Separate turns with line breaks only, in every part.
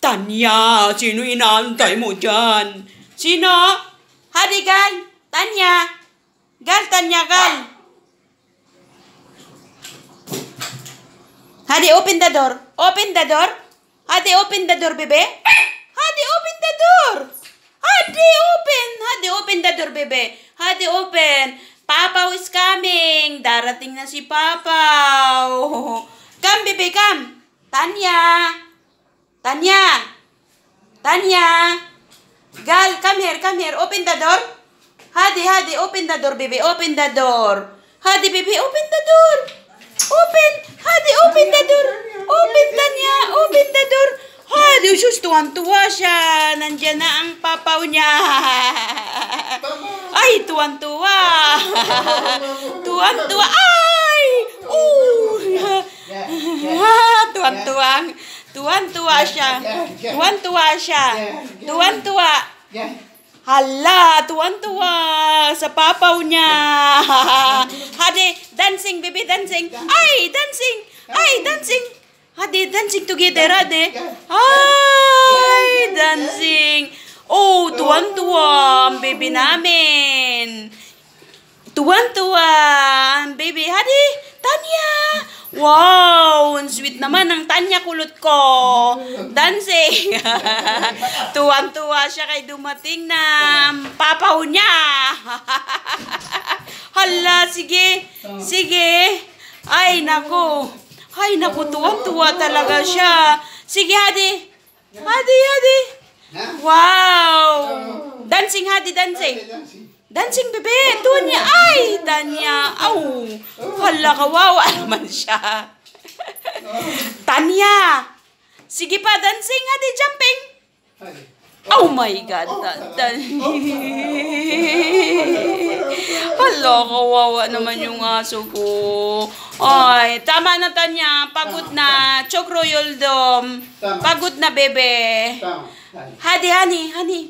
Tanya, sino inaantay mo dyan? Sino? Hadi, Gal! Tanya! Gal, Tanya, Gal! Hadi, open the door. Open the door. Hadi, open the door, bebe. Hadi, open the door. Hadi, open. Hadi, open the door, bebe. Hadi, open. Papa is coming. Darating na si Papa. Come, bebe, come. Tanya. Tanya. Tanya! Tanya! Gal, come here, come here. Open the door. Hadi, Hadi, open the door, baby. Open the door. Hadi, baby, open the door. Open. Hadi, open the door. Open, Tanya. Open the door. Hadi, sus, tuwan-tuwa siya. Nandiyan na ang papaw niya. Ay, tuwan-tuwa. Tuwan-tuwa. Ay! Oh! Tuwan-tuwang. Tuan tua Asya. Ya, ya, ya. Tuan tua Asya. Tuan tua. Hala, tuan tua. sepapau nya, Hadi, dancing, baby, dancing. Ay, dancing. Ay, dancing. Hadi, dancing together, hadi. Ay, dancing. Oh, tuan oh. tua, baby namin. Tuan tua. niya kulot ko. Dancing. Tuwang-tuwa siya kay dumating na papaw niya. Hala, sige. Sige. Ay, naku. Ay, naku, tuwang-tuwa talaga siya. Sige, Hadi. Hadi, Hadi. Wow. Oh. Dancing, Hadi, dancing. Dancing bebe, tuwan niya. Ay, Tanya. Aw. Hala, kawawa naman siya. Oh. Anya! Sige pa, dancing nga ah, di jumping! Oh my God! Oh, oh, Hala, kawawa naman yung aso ko. Ay, tama na Tanya. Pagod na. Chok Royal Dom. Pagod na, bebe. Hadi, honey, honey.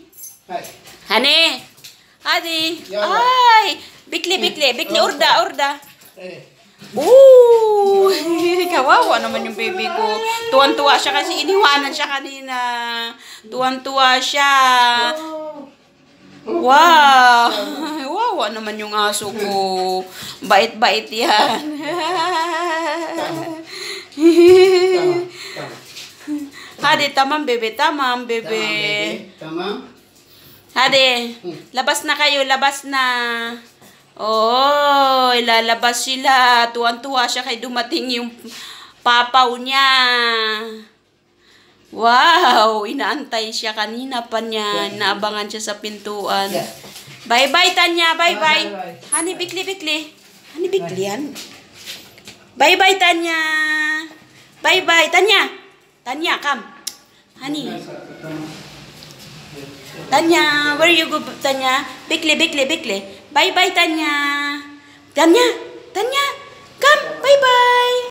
Honey. Hadi. Ay! Bikli, bikli. Bikli, urda, urda. Eh. Ooh! Kawawa naman yung baby ko. Tuwan-tuwa siya kasi iniwanan siya kanina. Tuwan-tuwa siya. Wow! Wawa naman yung aso ko. Bait-bait yan. Hadi, tamam bebe. Tamam bebe. Tamam? Hadi, hmm. labas na kayo. Labas na. Oo, ilalabas sila. Tuwan-tuwa siya kay dumating yung papaw niya. Wow, inaantay siya kanina pa niya. Naabangan siya sa pintuan. Bye-bye, Tanya. Bye-bye. Honey, bikli-bikli. Honey, bikli yan. Bye-bye, Tanya. Bye-bye, Tanya. Tanya, come. Honey. Tanya, where you go, Tanya? Bikli, bikli, bikli. Bye-bye, Tanya. Tanya, Tanya, come, bye-bye.